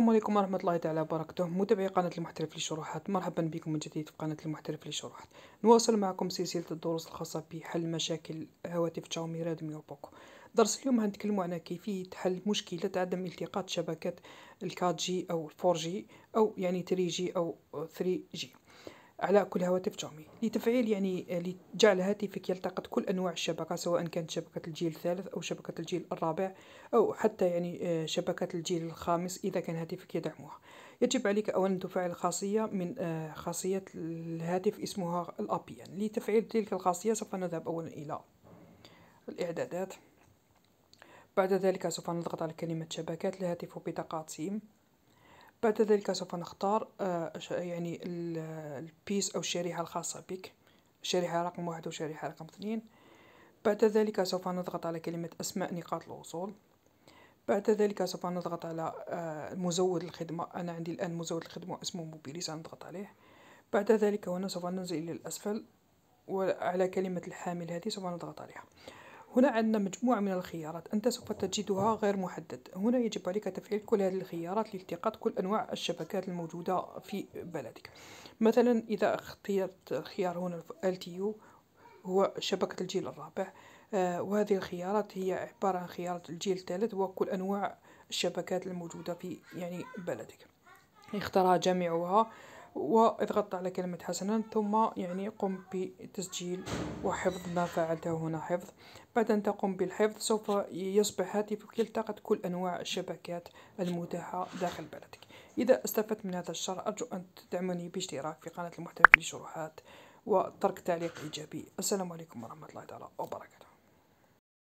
السلام عليكم ورحمة الله تعالى وبركاته متابعي قناة المحترف للشروحات مرحبا بكم من جديد في قناة المحترف للشروحات نواصل معكم سلسلة الدروس الخاصة بحل مشاكل هواتف شاومي رادمي وبوكو درس اليوم هنتكلم على كيفية حل مشكلة عدم التقاط شبكة الكات جي أو الفور جي أو يعني تري جي أو ثري جي على كل هواتف شاومي لتفعيل يعني لجعل هاتفك يلتقط كل انواع الشبكه سواء كانت شبكه الجيل الثالث او شبكه الجيل الرابع او حتى يعني آه، شبكه الجيل الخامس اذا كان هاتفك يدعمها يجب عليك اولا تفعل خاصيه من آه، خاصيه الهاتف اسمها الابيان لتفعيل تلك الخاصيه سوف نذهب اولا الى الاعدادات بعد ذلك سوف نضغط على كلمه شبكات الهاتف وبطاقه سيم بعد ذلك سوف نختار آه، يعني البيس أو الشريحة الخاصة بك شريحة رقم واحد وشريحة رقم اثنين بعد ذلك سوف نضغط على كلمة أسماء نقاط الوصول بعد ذلك سوف نضغط على آه، مزود الخدمة أنا عندي الآن مزود الخدمة اسمه موبيلي سنضغط عليه بعد ذلك هنا سوف ننزل إلى الأسفل وعلى كلمة الحامل هذه سوف نضغط عليها هنا عندنا مجموعة من الخيارات أنت سوف تجدها غير محدد هنا يجب عليك تفعيل كل هذه الخيارات لالتقاط كل أنواع الشبكات الموجودة في بلدك مثلا إذا اخترت خيار هنا LTU هو شبكة الجيل الرابع آه، وهذه الخيارات هي عبارة عن خيارات الجيل الثالث وكل أنواع الشبكات الموجودة في يعني بلدك اختارها جميعها واضغط على كلمة حسنا ثم يعني قم بتسجيل وحفظ ما فعلته هنا حفظ بعد أن تقوم بالحفظ سوف يصبح هاتفك يلتقط كل أنواع الشبكات المتاحة داخل بلدك إذا استفدت من هذا الشرح أرجو أن تدعمني باشتراك في قناة المحتوى لشروحات وترك تعليق إيجابي السلام عليكم ورحمة الله تعالى وبركاته